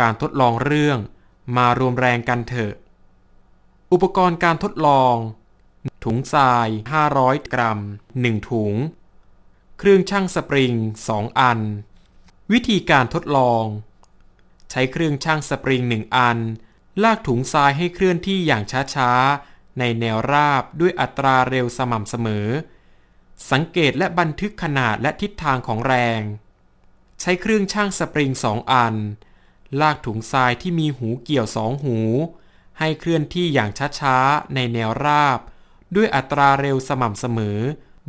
การทดลองเรื่องมารวมแรงกันเถอะ อุปกรณ์การทดลอง ถุงทราย 500 กรัม 1ถุงเครื่องช่างสปริง 2 อัน วิธีการทดลอง ใช้เครื่องช่างสปริง 1 อัน ลากถุงทรายให้เคลื่อนที่อย่างช้าๆในแนวราบด้วยอัตราเร็วสม่ำเสมอ สังเกตและบันทึกขนาดและทิศทางของแรง ใช้เครื่องช่างสปริง2อันลากถุงทรายที่มีหูเกี่ยวสองหู ให้เคลื่อนที่อย่างช้าๆ ในแนวราบ ด้วยอัตราเร็วสม่ำเสมอ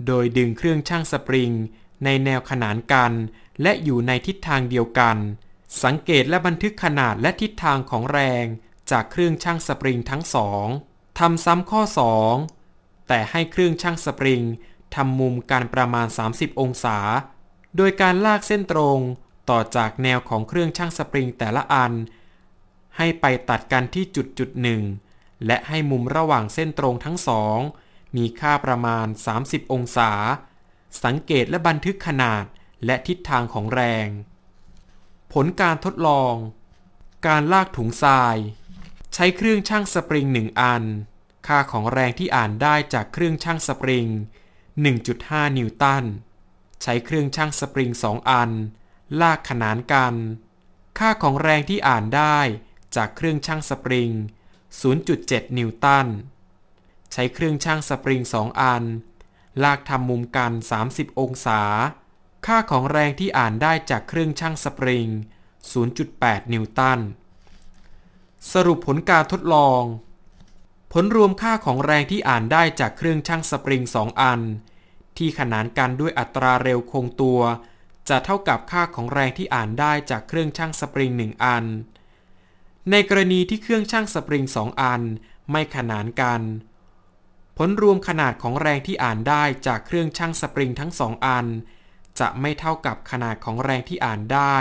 โดยดึงเครื่องช่างสปริง ในแนวขนานกัน และอยู่ในทิศทางเดียวกัน สังเกตและบันทึกขนาดและทิศทางของแรง จากเครื่องช่างสปริงทั้งสองทำซ้ำข้อ 2 แต่ให้เครื่องช่างสปริงทำมุมการประมาณ 30 องศา โดยการลากเส้นตรงต่อจากแนวของเครื่องช่างสปริงแต่ละอัน ให้ไปตัดกันที่จุดจุดหนึ่งและให้มุมระหว่างเส้นตรงทั้งสอง มีค่าประมาณ 30 องศา สังเกตและบันทึกขนาดและทิศทางของแรง ผลการทดลอง การลากถุงทราย ใช้เครื่องช่างสปริง 1 อัน ค่าของแรงที่อ่านได้จากเครื่องช่างสปริง 1.5 นิวตัน ใช้เครื่องช่างสปริง 2 อันลากขนานกัน ค่าของแรงที่อ่านได้จากเครื่องช่างสปริง 0.7 นิวตัน ใช้เครื่องช่างสปริง2อัน ลากทำมุมกัน 30 องศา ค่าของแรงที่อ่านได้จากเครื่องช่างสปริง 0.8 นิวตัน สรุปผลการทดลอง ผลรวมค่าของแรงที่อ่านได้จากเครื่องช่างสปริง2อัน ที่ขนานกันด้วยอัตราเร็วคงตัวจะเท่ากับค่าของแรงที่อ่านได้จากเครื่องช่างสปริง 1 อัน ในกรณีที่เครื่องช่างสปริง 2 อันไม่ขนานกัน ผลรวมขนาดของแรงที่อ่านได้จากเครื่องช่างสปริงทั้ง2อัน จะไม่เท่ากับขนาดของแรงที่อ่านได้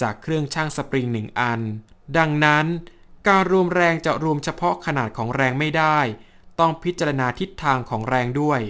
จากเครื่องช่างสปริง 1 อัน ดังนั้น การรวมแรงจะรวมเฉพาะขนาดของแรงไม่ได้ ต้องพิจารณาทิศทางของแรงด้วย